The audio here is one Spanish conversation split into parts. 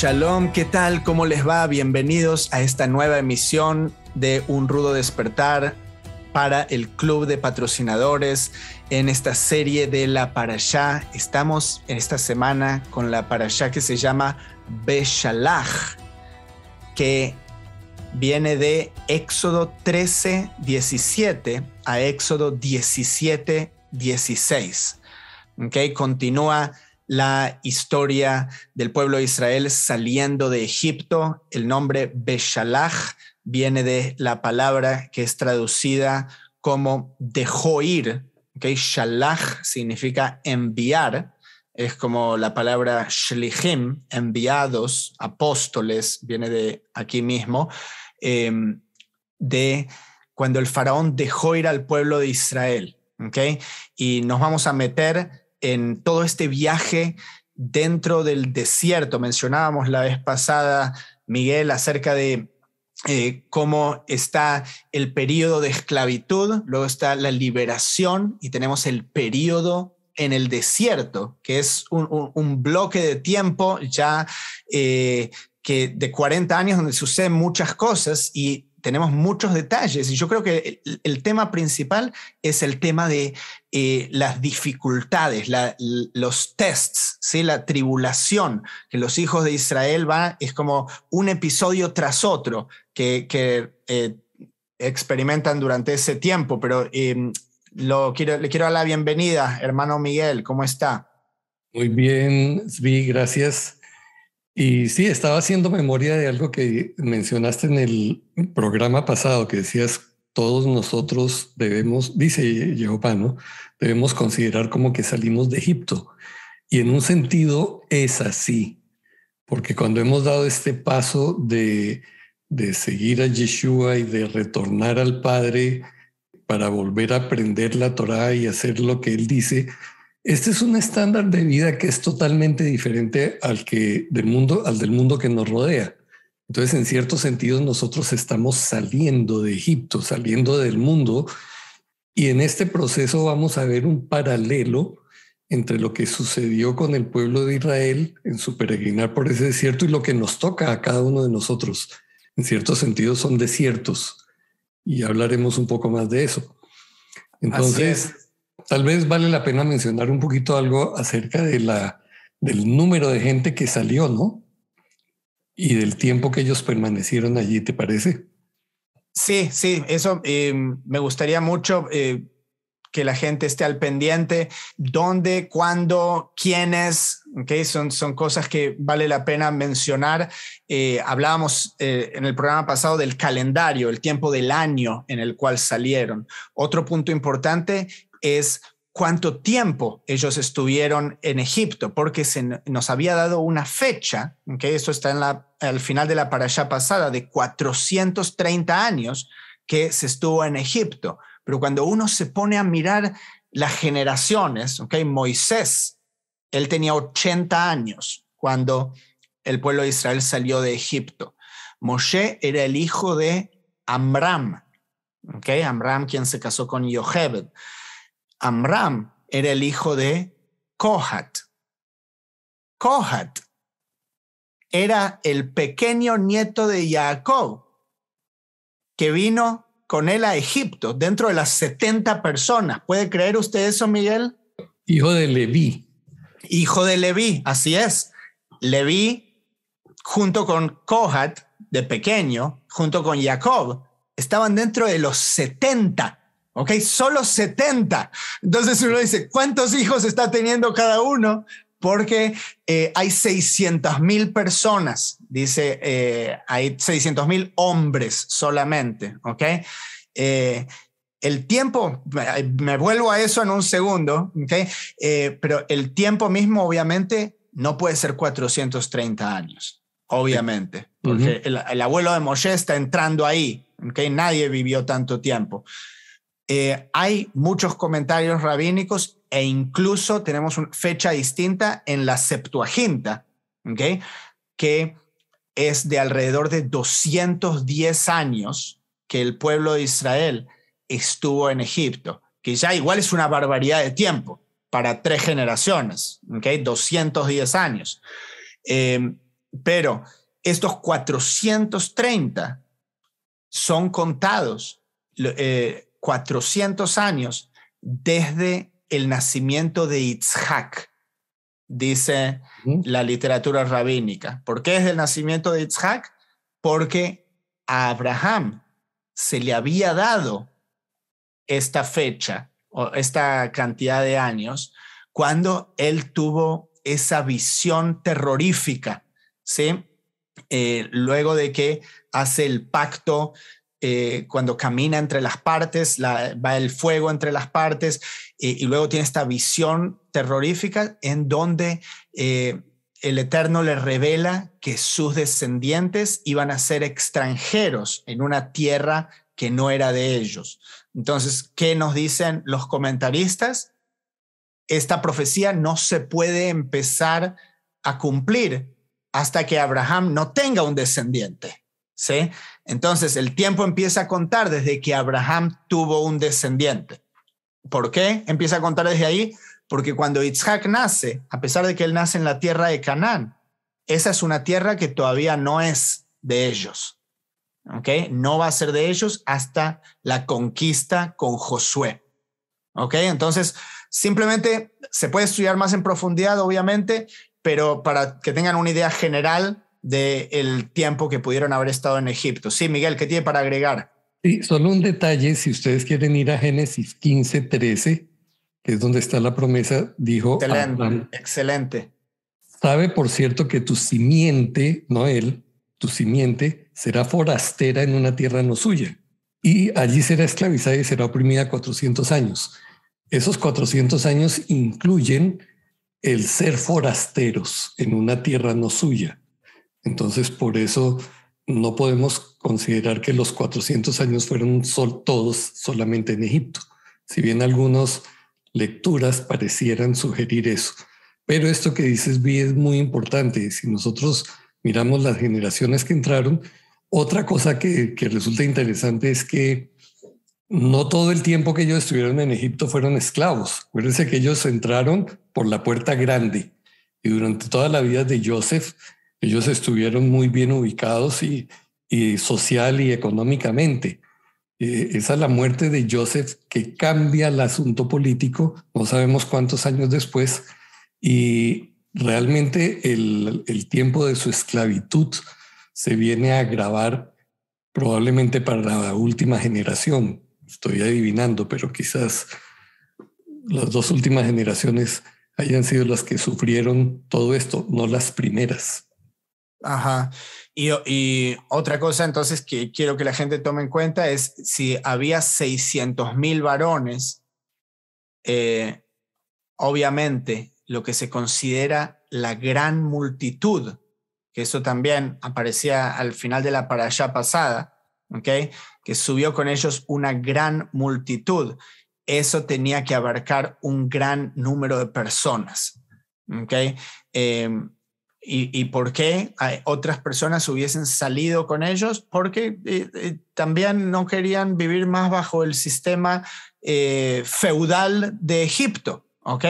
Shalom, ¿qué tal? ¿Cómo les va? Bienvenidos a esta nueva emisión de Un Rudo Despertar para el Club de Patrocinadores en esta serie de la Parashá. Estamos en esta semana con la Parashá que se llama Beshalach, que viene de Éxodo 13, 17 a Éxodo 17, 16. ¿Okay? Continúa la historia del pueblo de Israel saliendo de Egipto. El nombre Beshalach viene de la palabra que es traducida como dejó ir. ¿okay? Shalach significa enviar. Es como la palabra shlichim, enviados, apóstoles, viene de aquí mismo, em, de cuando el faraón dejó ir al pueblo de Israel. Y nos vamos a meter en todo este viaje dentro del desierto. Mencionábamos la vez pasada, Miguel, acerca de eh, cómo está el periodo de esclavitud, luego está la liberación y tenemos el periodo en el desierto, que es un, bloque de tiempo ya eh, que de 40 años donde suceden muchas cosas y tenemos muchos detalles y yo creo que el, tema principal es el tema de eh, las dificultades, los tests, ¿sí? la tribulación que los hijos de Israel van, es como un episodio tras otro que, eh, experimentan durante ese tiempo, pero em, lo quiero, le quiero dar la bienvenida, hermano Miguel, ¿cómo está? Muy bien, Svi, gracias. Y sí, estaba haciendo memoria de algo que mencionaste en el programa pasado, que decías, todos nosotros debemos, dice Jehová, ¿no? Debemos considerar como que salimos de Egipto. Y en un sentido es así, porque cuando hemos dado este paso de, de seguir a Yeshua y de retornar al Padre para volver a aprender la Torah y hacer lo que Él dice, este es un estándar de vida que es totalmente diferente al que del mundo, al del mundo que nos rodea. Entonces, en cierto sentido, nosotros estamos saliendo de Egipto, saliendo del mundo, y en este proceso vamos a ver un paralelo entre lo que sucedió con el pueblo de Israel en su peregrinar por ese desierto y lo que nos toca a cada uno de nosotros. En cierto sentido, son desiertos, y hablaremos un poco más de eso. Entonces, Tal vez vale la pena mencionar un poquito algo acerca de la, del número de gente que salió, ¿no? Y del tiempo que ellos permanecieron allí, ¿te parece? Sí, sí, eso eh, me gustaría mucho eh, que la gente esté al pendiente. ¿Dónde, cuándo, quiénes? Okay, son, son cosas que vale la pena mencionar. Eh, hablábamos en el programa pasado del calendario, el tiempo del año en el cual salieron. Otro punto importante es cuánto tiempo ellos estuvieron en Egipto, porque se nos había dado una fecha, que esto está en la, al final de la parasha pasada, de 430 años que se estuvo en Egipto. Pero cuando uno se pone a mirar las generaciones, ¿okay? Moisés, él tenía 80 años cuando el pueblo de Israel salió de Egipto. Moshe era el hijo de Amram, ¿okay? Amram quien se casó con Yocheved Amram era el hijo de Kohat. Kohat era el pequeño nieto de Jacob, que vino con él a Egipto, dentro de las 70 personas. ¿Puede creer usted eso, Miguel? Hijo de Leví. Hijo de Leví, así es. Leví, junto con Kohat, de pequeño, junto con Jacob, estaban dentro de los 70 ¿ok? Solo 70. Entonces uno dice, ¿cuántos hijos está teniendo cada uno? Porque eh, hay 600 mil personas, dice, eh, hay 600 mil hombres solamente, ¿ok? Eh, el tiempo, me vuelvo a eso en un segundo, ¿ok? pero el tiempo mismo, obviamente, no puede ser 430 años, obviamente, porque el, el, abuelo de Moshe está entrando ahí, ¿ok? Nadie vivió tanto tiempo. Eh, hay muchos comentarios rabínicos e incluso tenemos una fecha distinta en la Septuaginta, que es de alrededor de 210 años que el pueblo de Israel estuvo en Egipto, que ya igual es una barbaridad de tiempo para tres generaciones, 210 años. Em, pero estos 430 son contados. Eh, 400 años desde el nacimiento de Itzhak, dice la literatura rabínica. ¿Por qué es el nacimiento de Itzhak? Porque a Abraham se le había dado esta fecha o esta cantidad de años cuando él tuvo esa visión terrorífica, ¿sí? Eh, luego de que hace el pacto eh, cuando camina entre las partes, va el fuego entre las partes, eh, y luego tiene esta visión terrorífica en donde eh, el Eterno le revela que sus descendientes iban a ser extranjeros en una tierra que no era de ellos. Entonces, ¿qué nos dicen los comentaristas? Esta profecía no se puede empezar a cumplir hasta que Abraham no tenga un descendiente. ¿sí? Entonces el tiempo empieza a contar desde que Abraham tuvo un descendiente. ¿Por qué empieza a contar desde ahí? Porque cuando Isaac nace, a pesar de que él nace en la tierra de Canaán, esa es una tierra que todavía no es de ellos. ¿Ok? No va a ser de ellos hasta la conquista con Josué. ¿Ok? Entonces, simplemente se puede estudiar más en profundidad, obviamente, pero para que tengan una idea general, del tiempo que pudieron haber estado en Egipto. Sí, Miguel, ¿qué tiene para agregar? Sí, solo un detalle, si ustedes quieren ir a Génesis 15, 13, que es donde está la promesa, dijo... Excelente, excelente. Sabe, por cierto, que tu simiente, Noel, tu simiente será forastera en una tierra no suya, y allí será esclavizada y será oprimida 400 años. Esos 400 años incluyen el ser forasteros en una tierra no suya entonces, por eso no podemos considerar que los 400 años fueron sol, todos solamente en Egipto, si bien algunas lecturas parecieran sugerir eso. Pero esto que dices, Vi, es muy importante. Si nosotros miramos las generaciones que entraron, otra cosa que, resulta interesante es que no todo el tiempo que ellos estuvieron en Egipto fueron esclavos. Acuérdense que ellos entraron por la puerta grande y durante toda la vida de Joseph ellos estuvieron muy bien ubicados y, social y económicamente. Eh, esa es la muerte de Joseph que cambia el asunto político, no sabemos cuántos años después, y realmente el, el tiempo de su esclavitud se viene a agravar probablemente para la última generación. Estoy adivinando, pero quizás las dos últimas generaciones hayan sido las que sufrieron todo esto, no las primeras. Ajá. Y, otra cosa entonces que quiero que la gente tome en cuenta es si había 600 mil varones, eh, obviamente lo que se considera la gran multitud, que eso también aparecía al final de la allá pasada, ¿okay? que subió con ellos una gran multitud. Eso tenía que abarcar un gran número de personas. ¿okay? Em, ¿Y, por qué eh, otras personas hubiesen salido con ellos? Porque eh, eh, también no querían vivir más bajo el sistema feudal de Egipto, ¿ok?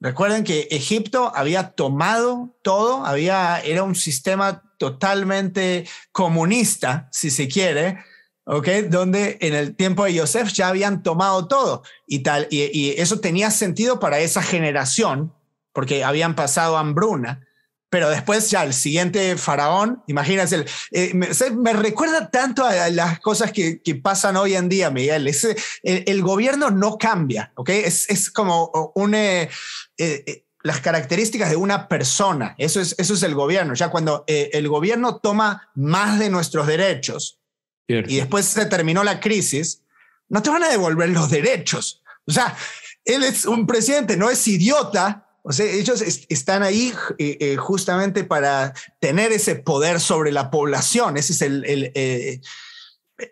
Recuerden que Egipto había tomado todo, había, era un sistema totalmente comunista, si se quiere, ¿ok? Donde en el tiempo de Yosef ya habían tomado todo y tal, y eso tenía sentido para esa generación, porque habían pasado hambruna, pero después ya el siguiente faraón, imagínense, el, eh, me, recuerda tanto a, las cosas que, que, pasan hoy en día, Miguel. el, gobierno no cambia, ¿ok? Es, es como eh, eh, las características de una persona. Eso es, eso es el gobierno. Ya cuando el gobierno toma más de nuestros derechos y después se terminó la crisis, no te van a devolver los derechos. O sea, él es un presidente, no es idiota o sea, ellos están ahí eh, eh, justamente para tener ese poder sobre la población. Ese es el, el, eh,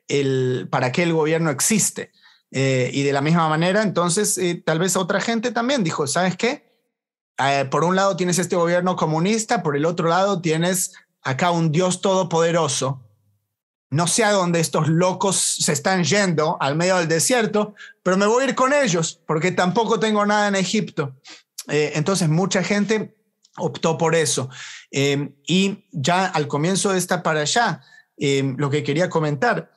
el para qué el gobierno existe. y de la misma manera, entonces, tal vez otra gente también dijo, ¿sabes qué? por un lado tienes este gobierno comunista, por el otro lado tienes acá un Dios todopoderoso. No sé a dónde estos locos se están yendo al medio del desierto, pero me voy a ir con ellos porque tampoco tengo nada en Egipto. Eh, entonces, mucha gente optó por eso. Em, y ya al comienzo de esta para allá, em, lo que quería comentar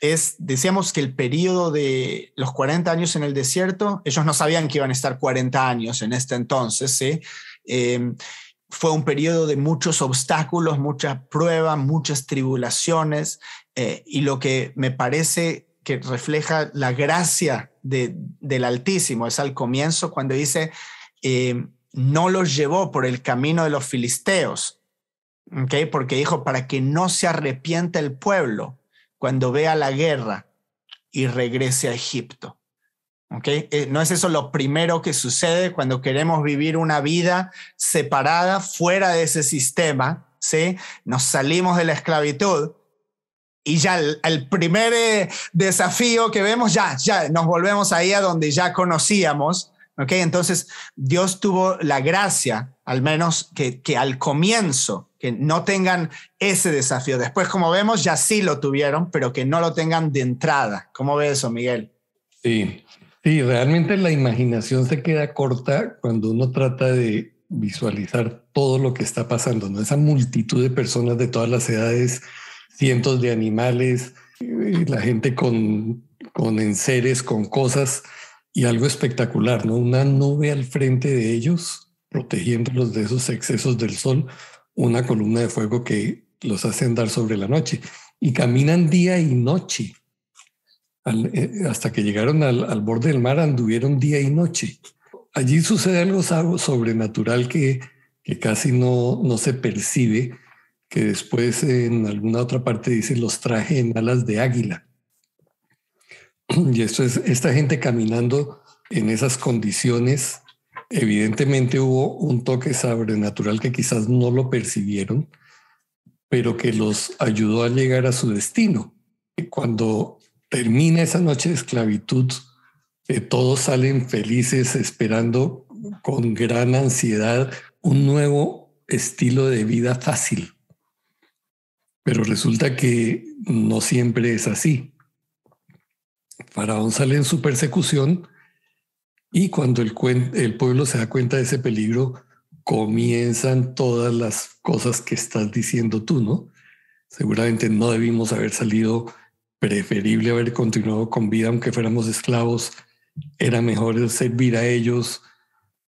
es, decíamos que el periodo de los 40 años en el desierto, ellos no sabían que iban a estar 40 años en este entonces, em, fue un periodo de muchos obstáculos, muchas pruebas, muchas tribulaciones, eh, y lo que me parece que refleja la gracia de, del Altísimo es al comienzo cuando dice, eh, no los llevó por el camino de los filisteos, porque dijo, para que no se arrepienta el pueblo cuando vea la guerra y regrese a Egipto. Eh, ¿No es eso lo primero que sucede cuando queremos vivir una vida separada fuera de ese sistema? ¿sí? Nos salimos de la esclavitud y ya el, primer eh, desafío que vemos, ya, ya nos volvemos ahí a donde ya conocíamos ¿Ok? Entonces, Dios tuvo la gracia, al menos que, que al comienzo, que no tengan ese desafío. Después, como vemos, ya sí lo tuvieron, pero que no lo tengan de entrada. ¿Cómo ve eso, Miguel? Sí, sí, realmente la imaginación se queda corta cuando uno trata de visualizar todo lo que está pasando, ¿no? Esa multitud de personas de todas las edades, cientos de animales, eh, la gente con, con enseres, con cosas y algo espectacular, ¿no? Una nube al frente de ellos, protegiéndolos de esos excesos del sol, una columna de fuego que los hace andar sobre la noche. Y caminan día y noche. Eh, hasta que llegaron al, borde del mar, anduvieron día y noche. Allí sucede algo sobrenatural que, casi no, no se percibe, que después en alguna otra parte dice los traje en alas de águila. Y esto es, esta gente caminando en esas condiciones, evidentemente hubo un toque sobrenatural que quizás no lo percibieron, pero que los ayudó a llegar a su destino. Cuando termina esa noche de esclavitud, eh, todos salen felices esperando con gran ansiedad un nuevo estilo de vida fácil. Pero resulta que no siempre es así. Faraón sale en su persecución y cuando el, el pueblo se da cuenta de ese peligro, comienzan todas las cosas que estás diciendo tú, ¿no? Seguramente no debimos haber salido, preferible haber continuado con vida aunque fuéramos esclavos, era mejor servir a ellos,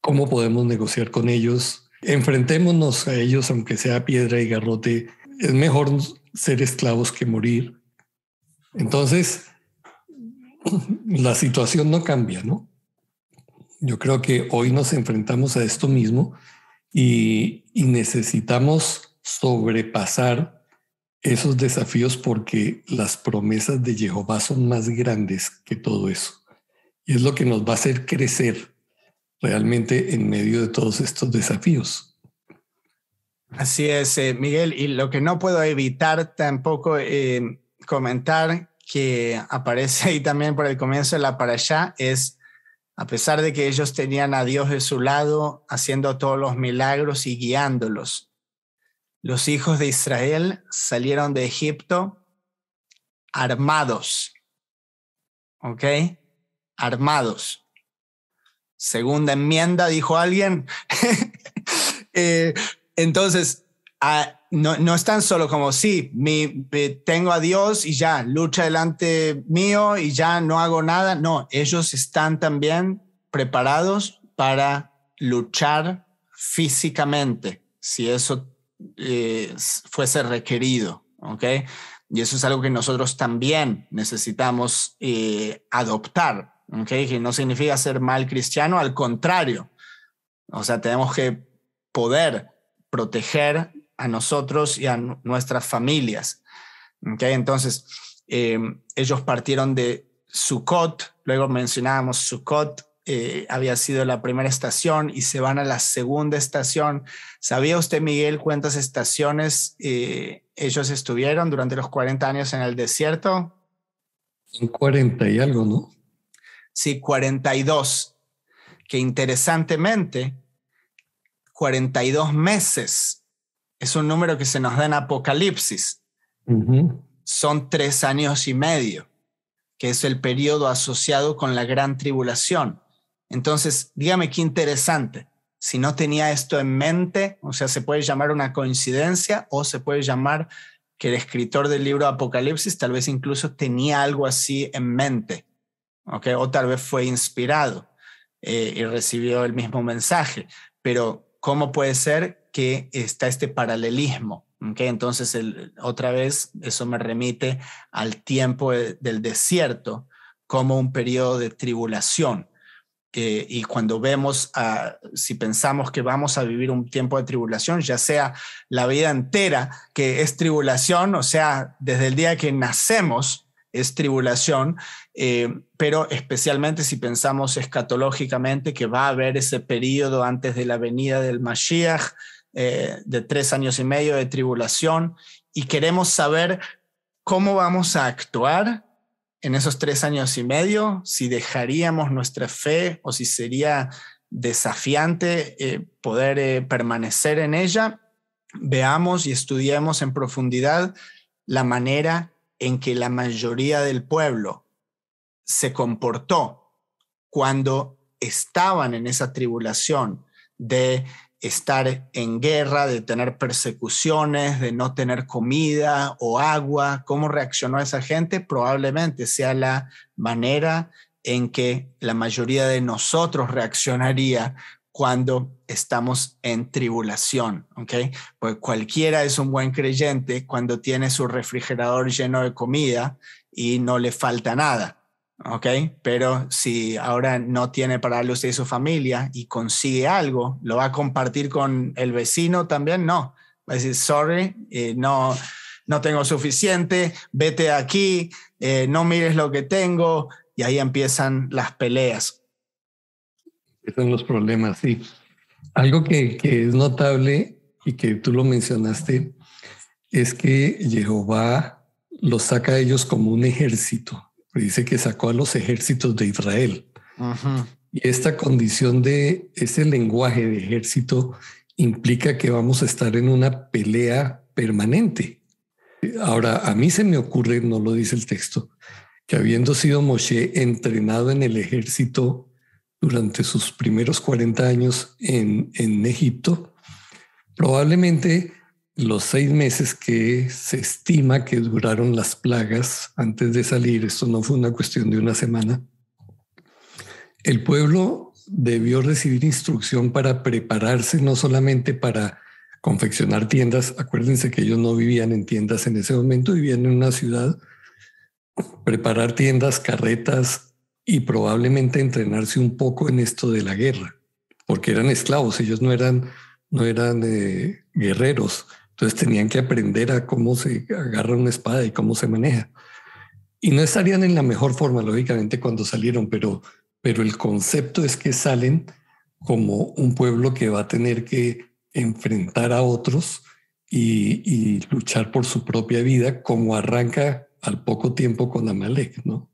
cómo podemos negociar con ellos, enfrentémonos a ellos aunque sea piedra y garrote, es mejor ser esclavos que morir. Entonces, la situación no cambia, ¿no? Yo creo que hoy nos enfrentamos a esto mismo y, necesitamos sobrepasar esos desafíos porque las promesas de Jehová son más grandes que todo eso. Y es lo que nos va a hacer crecer realmente en medio de todos estos desafíos. Así es, eh, Miguel, y lo que no puedo evitar tampoco eh, comentar que aparece ahí también por el comienzo de la para allá es, a pesar de que ellos tenían a Dios de su lado, haciendo todos los milagros y guiándolos, los hijos de Israel salieron de Egipto armados. ¿Ok? Armados. Segunda enmienda, dijo alguien. Eh, entonces, a, no, no es tan solo como, sí, mi, eh, tengo a Dios y ya, lucha delante mío y ya no hago nada. No, ellos están también preparados para luchar físicamente, si eso eh, fuese requerido, ¿ok? Y eso es algo que nosotros también necesitamos eh, adoptar, ¿ok? Que no significa ser mal cristiano, al contrario. O sea, tenemos que poder proteger a nosotros y a nuestras familias. Entonces, eh, ellos partieron de Sukkot, luego mencionábamos Sukkot, eh, había sido la primera estación y se van a la segunda estación. ¿Sabía usted, Miguel, cuántas estaciones eh, ellos estuvieron durante los 40 años en el desierto? 40 y algo, ¿no? Sí, 42. Que interesantemente, 42 meses es un número que se nos da en Apocalipsis. Son tres años y medio, que es el periodo asociado con la gran tribulación. Entonces, dígame qué interesante. Si no tenía esto en mente, o sea, se puede llamar una coincidencia o se puede llamar que el escritor del libro Apocalipsis tal vez incluso tenía algo así en mente, ¿okay? o tal vez fue inspirado eh, y recibió el mismo mensaje. Pero, ¿cómo puede ser que está este paralelismo. Entonces, otra vez, eso me remite al tiempo del desierto como un periodo de tribulación. Eh, y cuando vemos, si pensamos que vamos a vivir un tiempo de tribulación, ya sea la vida entera, que es tribulación, o sea, desde el día que nacemos es tribulación, eh, pero especialmente si pensamos escatológicamente que va a haber ese periodo antes de la venida del Mashiach, eh, de tres años y medio de tribulación y queremos saber cómo vamos a actuar en esos tres años y medio, si dejaríamos nuestra fe o si sería desafiante eh, poder eh, permanecer en ella, veamos y estudiemos en profundidad la manera en que la mayoría del pueblo se comportó cuando estaban en esa tribulación de estar en guerra, de tener persecuciones, de no tener comida o agua, cómo reaccionó esa gente, probablemente sea la manera en que la mayoría de nosotros reaccionaría cuando estamos en tribulación, ¿ok? Pues cualquiera es un buen creyente cuando tiene su refrigerador lleno de comida y no le falta nada ¿ok? Pero si ahora no tiene para usted y su familia y consigue algo, ¿lo va a compartir con el vecino también? No. Va a decir, sorry, eh, no, no tengo suficiente, vete aquí, eh, no mires lo que tengo, y ahí empiezan las peleas. son los problemas, sí. Algo que, que es notable y que tú lo mencionaste es que Jehová los saca a ellos como un ejército dice que sacó a los ejércitos de Israel. Y esta condición de ese lenguaje de ejército implica que vamos a estar en una pelea permanente. Ahora, a mí se me ocurre, no lo dice el texto, que habiendo sido Moshe entrenado en el ejército durante sus primeros 40 años en, en Egipto, probablemente los seis meses que se estima que duraron las plagas antes de salir, esto no fue una cuestión de una semana, el pueblo debió recibir instrucción para prepararse no solamente para confeccionar tiendas, acuérdense que ellos no vivían en tiendas en ese momento, vivían en una ciudad, preparar tiendas, carretas y probablemente entrenarse un poco en esto de la guerra, porque eran esclavos, ellos no eran, no eran eh, guerreros, entonces tenían que aprender a cómo se agarra una espada y cómo se maneja. Y no estarían en la mejor forma, lógicamente, cuando salieron, pero, pero el concepto es que salen como un pueblo que va a tener que enfrentar a otros y, luchar por su propia vida, como arranca al poco tiempo con Amalek, ¿no?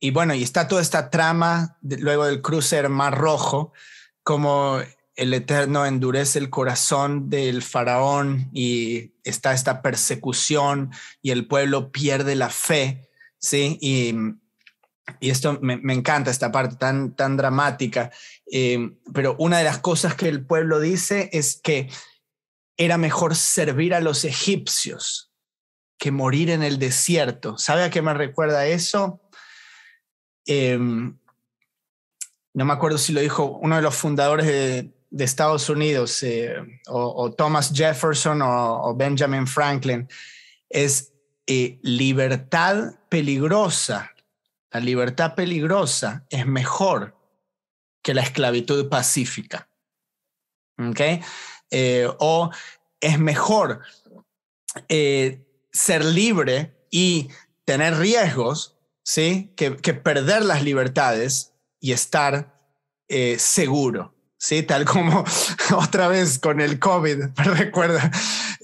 Y bueno, y está toda esta trama luego del crucer más Rojo, como el Eterno endurece el corazón del faraón y está esta persecución y el pueblo pierde la fe, ¿sí? Y, esto me, encanta, esta parte tan, tan dramática, eh, pero una de las cosas que el pueblo dice es que era mejor servir a los egipcios que morir en el desierto. ¿Sabe a qué me recuerda eso? Em, no me acuerdo si lo dijo uno de los fundadores de, de Estados Unidos, eh, o, Thomas Jefferson o, Benjamin Franklin, es eh, libertad peligrosa. La libertad peligrosa es mejor que la esclavitud pacífica. Eh, o es mejor ser libre y tener riesgos, ¿sí? que perder las libertades y estar seguro. Sí, tal como otra vez con el COVID, pero recuerda,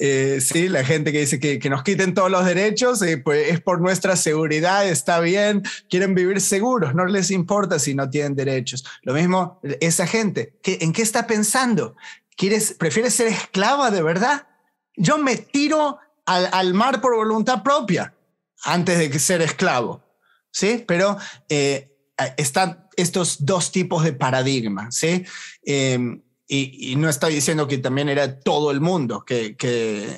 eh, sí, la gente que dice que, nos quiten todos los derechos, eh, pues es por nuestra seguridad, está bien, quieren vivir seguros, no les importa si no tienen derechos. Lo mismo, esa gente, ¿en qué está pensando? ¿Quieres, ¿Prefieres ser esclava de verdad? Yo me tiro al, mar por voluntad propia antes de ser esclavo, ¿sí? Pero... Eh, están estos dos tipos de paradigmas, ¿sí? Em, y, no estoy diciendo que también era todo el mundo que,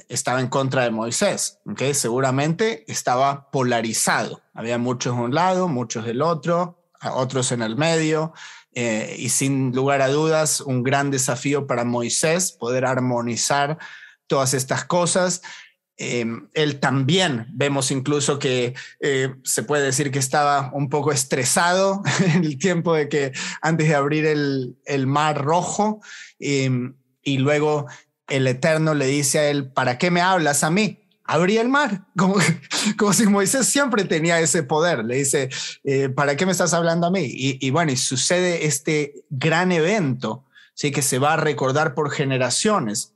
estaba en contra de Moisés, que seguramente estaba polarizado. Había muchos de un lado, muchos del otro, otros en el medio, eh, y sin lugar a dudas, un gran desafío para Moisés poder armonizar todas estas cosas. Em, él también vemos incluso que eh, se puede decir que estaba un poco estresado en el tiempo de que antes de abrir el, mar rojo em, y luego el Eterno le dice a él, ¿para qué me hablas a mí? Abrí el mar, como, como si Moisés siempre tenía ese poder. Le dice, eh, ¿para qué me estás hablando a mí? Y, bueno, y sucede este gran evento, ¿sí? que se va a recordar por generaciones,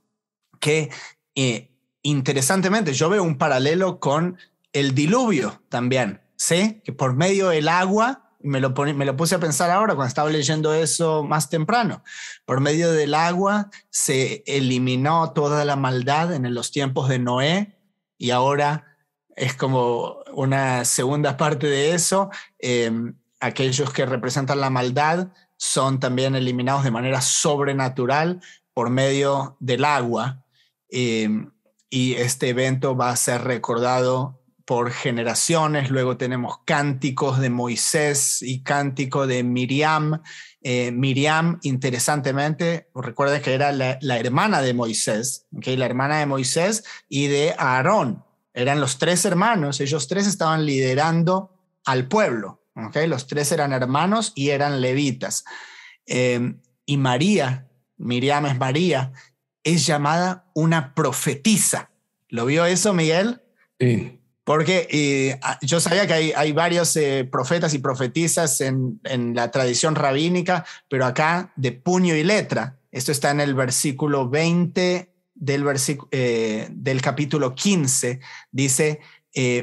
que eh, interesantemente, yo veo un paralelo con el diluvio también, ¿sí? Que por medio del agua, me lo, me lo puse a pensar ahora cuando estaba leyendo eso más temprano, por medio del agua se eliminó toda la maldad en los tiempos de Noé y ahora es como una segunda parte de eso. Em, aquellos que representan la maldad son también eliminados de manera sobrenatural por medio del agua. Em, y este evento va a ser recordado por generaciones. Luego tenemos cánticos de Moisés y cántico de Miriam. Eh, Miriam, interesantemente, recuerda que era la, hermana de Moisés, ¿okay? la hermana de Moisés y de Aarón. Eran los tres hermanos, ellos tres estaban liderando al pueblo. ¿okay? Los tres eran hermanos y eran levitas. Eh, y María, Miriam es María, es llamada una profetisa. ¿Lo vio eso, Miguel? Sí. Porque eh, ah, yo sabía que hay, varios eh, profetas y profetisas en, la tradición rabínica, pero acá de puño y letra. Esto está en el versículo 20 del, eh, del capítulo 15. Dice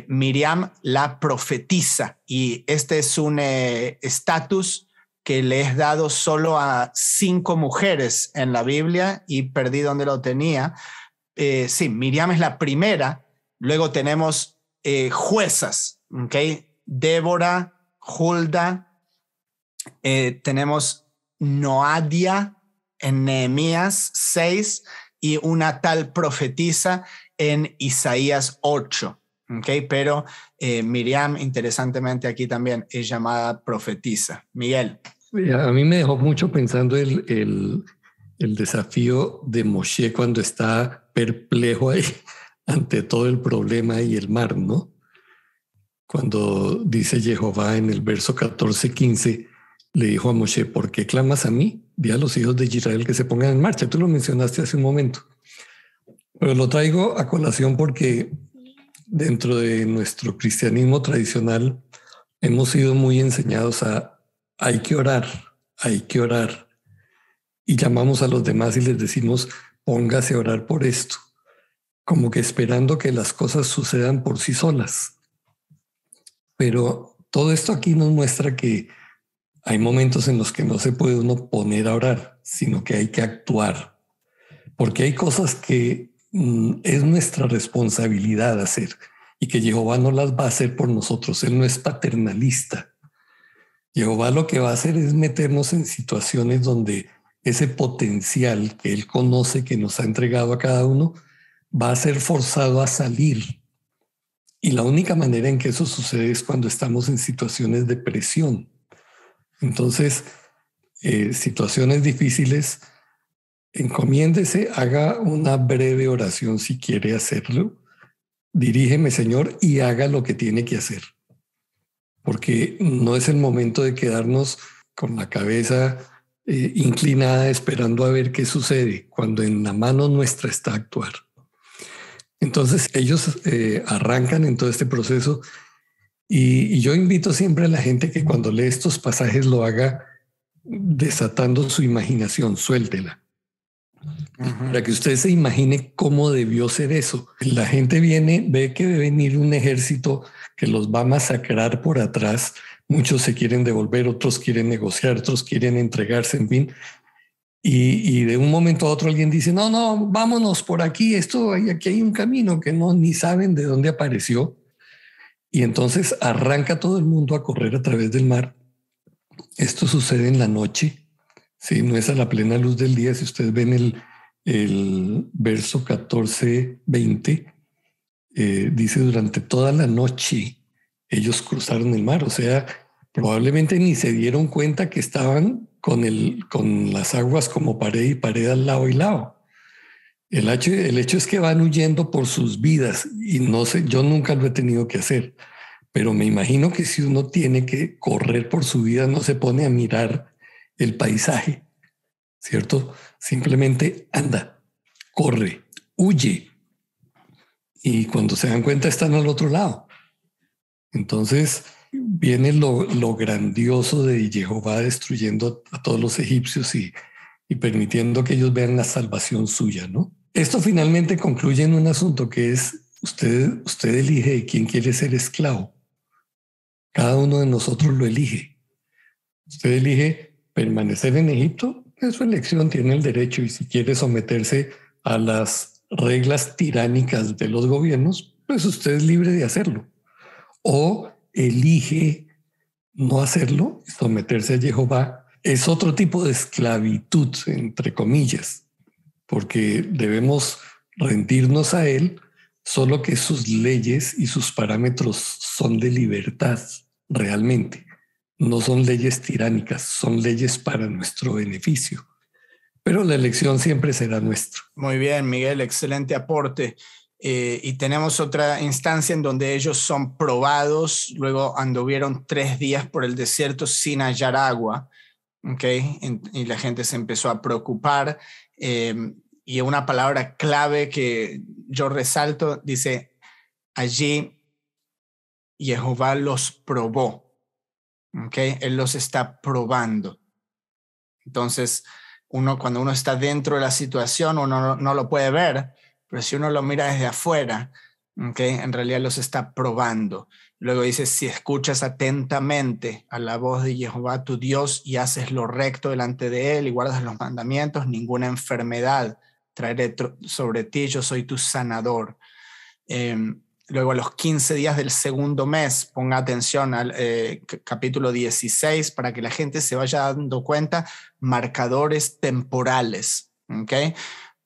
Miriam la profetiza. Y este es un estatus que le he dado solo a cinco mujeres en la Biblia y perdí donde lo tenía. Eh, sí, Miriam es la primera, luego tenemos eh, juezas, ¿ok? Débora, Hulda, eh, tenemos Noadia en Nehemías 6 y una tal profetisa en Isaías 8. Okay, pero eh, Miriam, interesantemente aquí también, es llamada profetisa. Miguel. A mí me dejó mucho pensando el, el, desafío de Moshe cuando está perplejo ahí ante todo el problema y el mar, ¿no? Cuando dice Jehová en el verso 14-15, le dijo a Moshe, ¿por qué clamas a mí? Di a los hijos de Israel que se pongan en marcha. Tú lo mencionaste hace un momento. Pero lo traigo a colación porque dentro de nuestro cristianismo tradicional hemos sido muy enseñados a hay que orar, hay que orar. Y llamamos a los demás y les decimos, póngase a orar por esto, como que esperando que las cosas sucedan por sí solas. Pero todo esto aquí nos muestra que hay momentos en los que no se puede uno poner a orar, sino que hay que actuar, porque hay cosas que Mm, es nuestra responsabilidad hacer y que Jehová no las va a hacer por nosotros. Él no es paternalista. Jehová lo que va a hacer es meternos en situaciones donde ese potencial que Él conoce, que nos ha entregado a cada uno, va a ser forzado a salir. Y la única manera en que eso sucede es cuando estamos en situaciones de presión. Entonces, eh, situaciones difíciles encomiéndese, haga una breve oración si quiere hacerlo. Dirígeme, Señor, y haga lo que tiene que hacer. Porque no es el momento de quedarnos con la cabeza eh, inclinada esperando a ver qué sucede, cuando en la mano nuestra está actuar. Entonces ellos eh, arrancan en todo este proceso y, y yo invito siempre a la gente que cuando lee estos pasajes lo haga desatando su imaginación, suéltela para que usted se imagine cómo debió ser eso. La gente viene, ve que debe venir un ejército que los va a masacrar por atrás. Muchos se quieren devolver, otros quieren negociar, otros quieren entregarse, en fin. Y, de un momento a otro alguien dice, no, no, vámonos por aquí, esto, aquí hay un camino que no ni saben de dónde apareció. Y entonces arranca todo el mundo a correr a través del mar. Esto sucede en la noche, no es a la plena luz del día. Si ustedes ven el, el verso 14, 20, eh, dice, durante toda la noche ellos cruzaron el mar, o sea, probablemente ni se dieron cuenta que estaban con, el, con las aguas como pared y pared al lado y lado. El hecho, el hecho es que van huyendo por sus vidas y no sé, yo nunca lo he tenido que hacer, pero me imagino que si uno tiene que correr por su vida, no se pone a mirar el paisaje ¿cierto? Simplemente anda, corre, huye. Y cuando se dan cuenta están al otro lado. Entonces viene lo, grandioso de Jehová destruyendo a todos los egipcios y, y permitiendo que ellos vean la salvación suya, ¿no? Esto finalmente concluye en un asunto que es usted, usted elige quién quiere ser esclavo. Cada uno de nosotros lo elige. Usted elige permanecer en Egipto su elección, tiene el derecho y si quiere someterse a las reglas tiránicas de los gobiernos, pues usted es libre de hacerlo. O elige no hacerlo, someterse a Jehová, es otro tipo de esclavitud, entre comillas, porque debemos rendirnos a Él, solo que sus leyes y sus parámetros son de libertad realmente no son leyes tiránicas, son leyes para nuestro beneficio. Pero la elección siempre será nuestra. Muy bien, Miguel, excelente aporte. Eh, y tenemos otra instancia en donde ellos son probados, luego anduvieron tres días por el desierto sin hallar agua, y la gente se empezó a preocupar. Eh, y una palabra clave que yo resalto dice, allí Jehová los probó. Él los está probando. Entonces, uno cuando uno está dentro de la situación, uno no, lo puede ver, pero si uno lo mira desde afuera, Okay, en realidad los está probando. Luego dice, si escuchas atentamente a la voz de Jehová tu Dios y haces lo recto delante de él y guardas los mandamientos, ninguna enfermedad traeré sobre ti, yo soy tu sanador. Em, Luego a los 15 días del segundo mes, ponga atención al eh, capítulo 16 para que la gente se vaya dando cuenta, marcadores temporales. ¿ok?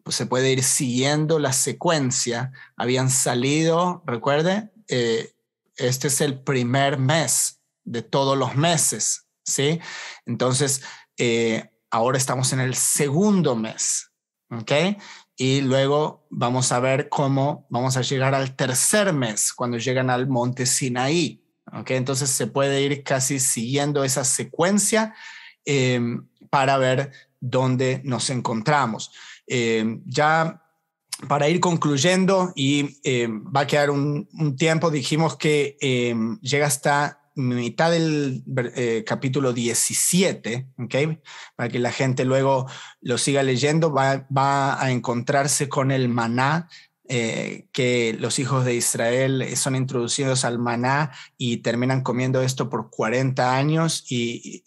Pues se puede ir siguiendo la secuencia. Habían salido, recuerde, eh, este es el primer mes de todos los meses, ¿sí? Entonces, eh, ahora estamos en el segundo mes, ¿ok? y luego vamos a ver cómo vamos a llegar al tercer mes cuando llegan al monte Sinaí. ¿okay? Entonces se puede ir casi siguiendo esa secuencia em, para ver dónde nos encontramos. Em, ya para ir concluyendo y em, va a quedar un tiempo, dijimos que llega hasta mitad del eh, capítulo 17, ¿okay? para que la gente luego lo siga leyendo, va, va a encontrarse con el maná eh, que los hijos de Israel eh, son introducidos al maná y terminan comiendo esto por 40 años y,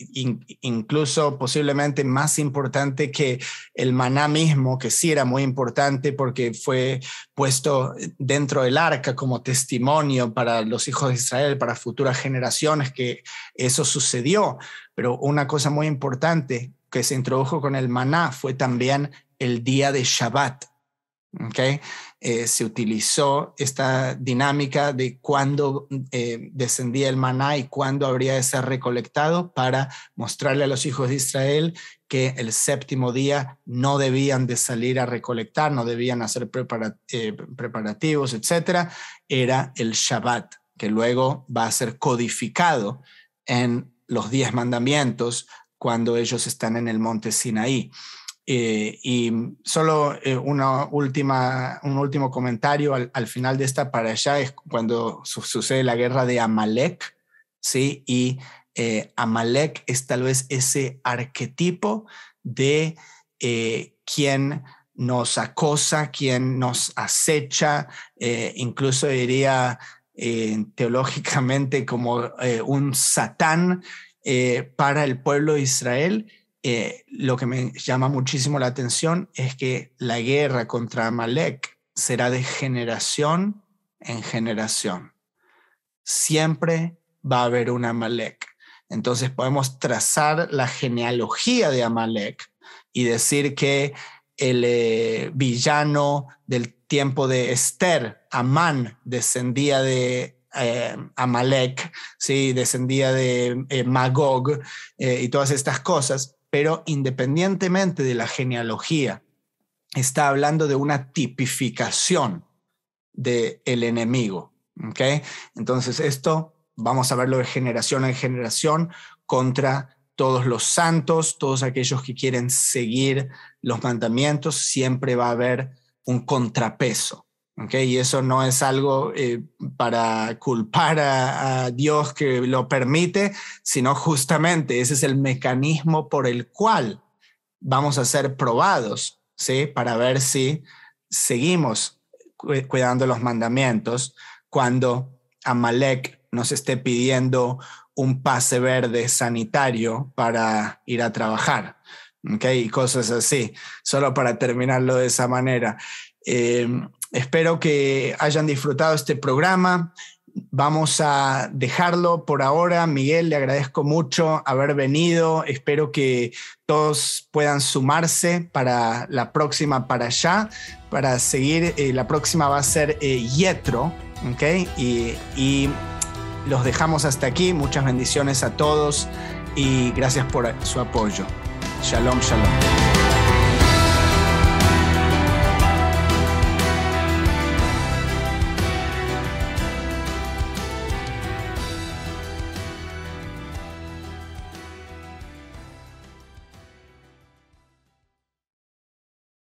incluso posiblemente más importante que el maná mismo, que sí era muy importante porque fue puesto dentro del arca como testimonio para los hijos de Israel, para futuras generaciones, que eso sucedió. Pero una cosa muy importante que se introdujo con el maná fue también el día de Shabbat Okay. Eh, se utilizó esta dinámica de cuándo eh, descendía el maná y cuándo habría de ser recolectado para mostrarle a los hijos de Israel que el séptimo día no debían de salir a recolectar, no debían hacer eh, preparativos, etc. Era el Shabbat, que luego va a ser codificado en los diez mandamientos cuando ellos están en el monte Sinaí. Eh, y solo eh, una última, un último comentario al, final de esta para allá es cuando sucede la guerra de Amalek, ¿sí? Y eh, Amalek es tal vez ese arquetipo de quien nos acosa, quien nos acecha, incluso diría teológicamente como un satán para el pueblo de Israel eh, lo que me llama muchísimo la atención es que la guerra contra Amalek será de generación en generación. Siempre va a haber un Amalek. Entonces podemos trazar la genealogía de Amalek y decir que el eh, villano del tiempo de Esther, Amán, descendía de eh, Amalek, descendía de Magog y todas estas cosas pero independientemente de la genealogía, está hablando de una tipificación del enemigo. Entonces esto vamos a verlo de generación en generación contra todos los santos, todos aquellos que quieren seguir los mandamientos, siempre va a haber un contrapeso. Okay, y eso no es algo eh, para culpar a, Dios que lo permite, sino justamente ese es el mecanismo por el cual vamos a ser probados, ¿sí? Para ver si seguimos cuidando los mandamientos cuando Amalek nos esté pidiendo un pase verde sanitario para ir a trabajar, ¿ok? Y cosas así, solo para terminarlo de esa manera. Eh, Espero que hayan disfrutado este programa. Vamos a dejarlo por ahora. Miguel, le agradezco mucho haber venido. Espero que todos puedan sumarse para la próxima para allá. Para seguir, eh, la próxima va a ser eh, Yetro. y los dejamos hasta aquí. Muchas bendiciones a todos y gracias por su apoyo. Shalom, shalom.